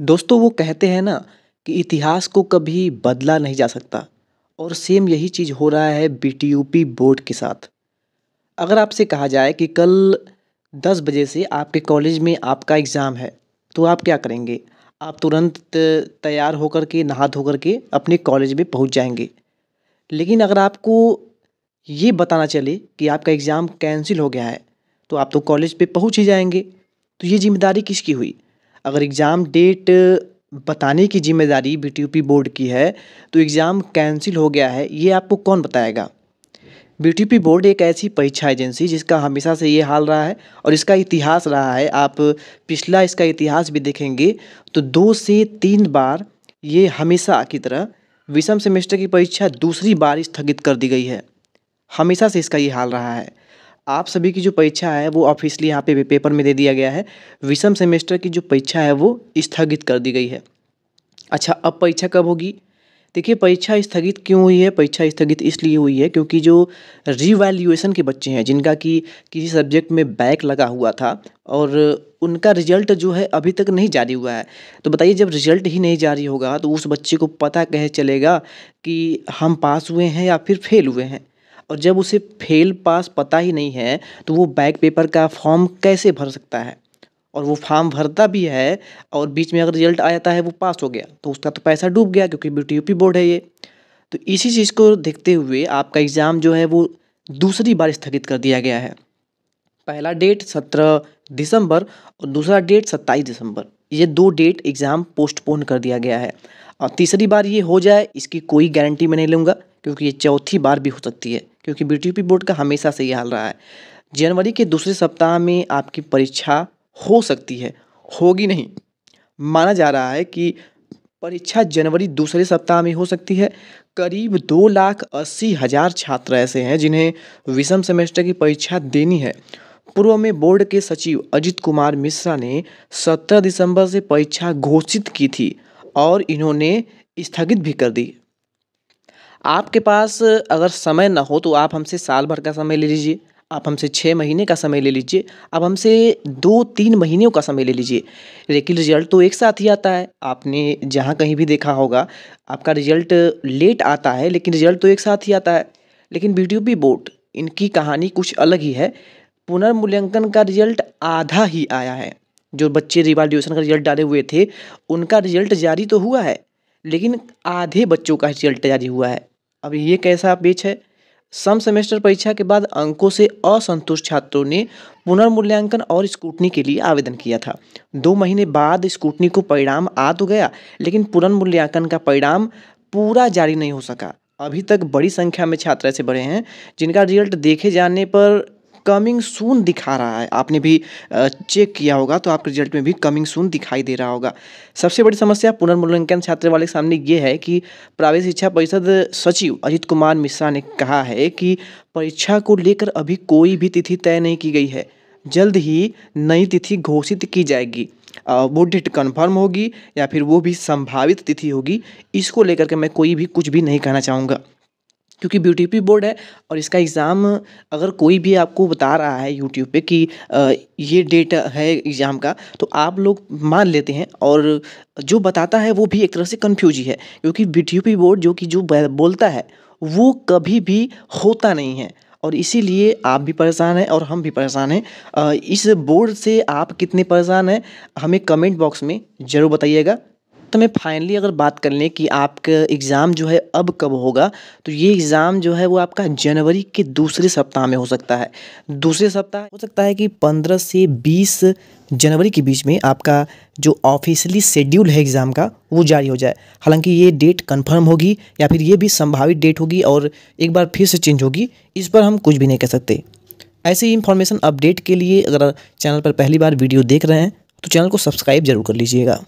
दोस्तों वो कहते हैं ना कि इतिहास को कभी बदला नहीं जा सकता और सेम यही चीज़ हो रहा है बी बोर्ड के साथ अगर आपसे कहा जाए कि कल दस बजे से आपके कॉलेज में आपका एग्ज़ाम है तो आप क्या करेंगे आप तुरंत तैयार होकर के नहा धोकर के अपने कॉलेज में पहुंच जाएंगे लेकिन अगर आपको ये बताना चले कि आपका एग्ज़ाम कैंसिल हो गया है तो आप तो कॉलेज पे पहुंच ही जाएंगे तो ये जिम्मेदारी किसकी हुई अगर एग्ज़ाम डेट बताने की ज़िम्मेदारी बी टी पी बोर्ड की है तो एग्ज़ाम कैंसिल हो गया है ये आपको कौन बताएगा बी टी पी बोर्ड एक ऐसी परीक्षा एजेंसी जिसका हमेशा से ये हाल रहा है और इसका इतिहास रहा है आप पिछला इसका इतिहास भी देखेंगे तो दो से तीन बार ये हमेशा की तरह विषम सेमेस्टर की परीक्षा दूसरी बार स्थगित कर दी गई है हमेशा से इसका ये हाल रहा है आप सभी की जो परीक्षा है वो ऑफिसली यहाँ पे पेपर में दे दिया गया है विषम सेमेस्टर की जो परीक्षा है वो स्थगित कर दी गई है अच्छा अब परीक्षा कब होगी देखिए परीक्षा स्थगित क्यों हुई है परीक्षा स्थगित इसलिए हुई है क्योंकि जो रिवैल्यूएशन के बच्चे हैं जिनका कि किसी सब्जेक्ट में बैक लगा हुआ था और उनका रिजल्ट जो है अभी तक नहीं जारी हुआ है तो बताइए जब रिजल्ट ही नहीं जारी होगा तो उस बच्चे को पता कह चलेगा कि हम पास हुए हैं या फिर फेल हुए हैं और जब उसे फेल पास पता ही नहीं है तो वो बैक पेपर का फॉर्म कैसे भर सकता है और वो फॉर्म भरता भी है और बीच में अगर रिजल्ट आ जाता है वो पास हो गया तो उसका तो पैसा डूब गया क्योंकि बी टी बोर्ड है ये तो इसी चीज़ को देखते हुए आपका एग्ज़ाम जो है वो दूसरी बार स्थगित कर दिया गया है पहला डेट सत्रह दिसंबर और दूसरा डेट सत्ताईस दिसंबर ये दो डेट एग्ज़ाम पोस्टपोन कर दिया गया है और तीसरी बार ये हो जाए इसकी कोई गारंटी मैं नहीं लूँगा क्योंकि ये चौथी बार भी हो सकती है क्योंकि बी बोर्ड का हमेशा से ये हाल रहा है जनवरी के दूसरे सप्ताह में आपकी परीक्षा हो सकती है होगी नहीं माना जा रहा है कि परीक्षा जनवरी दूसरे सप्ताह में हो सकती है करीब दो लाख अस्सी हज़ार छात्र ऐसे हैं जिन्हें विषम सेमेस्टर की परीक्षा देनी है पूर्व में बोर्ड के सचिव अजित कुमार मिश्रा ने 17 दिसंबर से परीक्षा घोषित की थी और इन्होंने स्थगित भी कर दी आपके पास अगर समय ना हो तो आप हमसे साल भर का समय ले लीजिए आप हमसे छः महीने का समय ले लीजिए आप हमसे दो तीन महीनों का समय ले लीजिए लेकिन रिजल्ट तो एक साथ ही आता है आपने जहाँ कहीं भी देखा होगा आपका रिजल्ट लेट आता है लेकिन रिजल्ट तो एक साथ ही आता है लेकिन बी टी बोर्ड इनकी कहानी कुछ अलग ही है पुनर्मूल्यांकन का रिजल्ट आधा ही आया है जो बच्चे रिवाल्यूशन का रिजल्ट डाले हुए थे उनका रिजल्ट जारी तो हुआ है लेकिन आधे बच्चों का रिजल्ट जारी हुआ है अब ये कैसा बीच है सम सेमेस्टर परीक्षा के बाद अंकों से असंतुष्ट छात्रों ने पुनर्मूल्यांकन और स्कूटनी के लिए आवेदन किया था दो महीने बाद स्कूटनी को परिणाम आ तो गया लेकिन पुनर्मूल्यांकन का परिणाम पूरा जारी नहीं हो सका अभी तक बड़ी संख्या में छात्र ऐसे बढ़े हैं जिनका रिजल्ट देखे जाने पर कमिंग सून दिखा रहा है आपने भी चेक किया होगा तो आपके रिजल्ट में भी कमिंग सून दिखाई दे रहा होगा सबसे बड़ी समस्या पुनर्मूल्यांकन छात्र वाले के सामने ये है कि प्राइवेट शिक्षा परिषद सचिव अजित कुमार मिश्रा ने कहा है कि परीक्षा को लेकर अभी कोई भी तिथि तय नहीं की गई है जल्द ही नई तिथि घोषित की जाएगी वो डेट कन्फर्म होगी या फिर वो भी संभावित तिथि होगी इसको लेकर के मैं कोई भी कुछ भी नहीं कहना चाहूँगा क्योंकि बी टी बोर्ड है और इसका एग्ज़ाम अगर कोई भी आपको बता रहा है यूट्यूब पे कि ये डेट है एग्ज़ाम का तो आप लोग मान लेते हैं और जो बताता है वो भी एक तरह से कन्फ्यूज ही है क्योंकि बी बोर्ड जो कि जो बोलता है वो कभी भी होता नहीं है और इसीलिए आप भी परेशान हैं और हम भी परेशान हैं इस बोर्ड से आप कितने परेशान हैं हमें कमेंट बॉक्स में ज़रूर बताइएगा तो मैं फाइनली अगर बात कर लें कि आपका एग्ज़ाम जो है अब कब होगा तो ये एग्ज़ाम जो है वो आपका जनवरी के दूसरे सप्ताह में हो सकता है दूसरे सप्ताह हो सकता है कि पंद्रह से बीस जनवरी के बीच में आपका जो ऑफिशियली शेड्यूल है एग्ज़ाम का वो जारी हो जाए हालांकि ये डेट कंफर्म होगी या फिर ये भी संभावित डेट होगी और एक बार फिर से चेंज होगी इस पर हम कुछ भी नहीं कह सकते ही इन्फॉर्मेशन अपडेट के लिए अगर चैनल पर पहली बार वीडियो देख रहे हैं तो चैनल को सब्सक्राइब जरूर कर लीजिएगा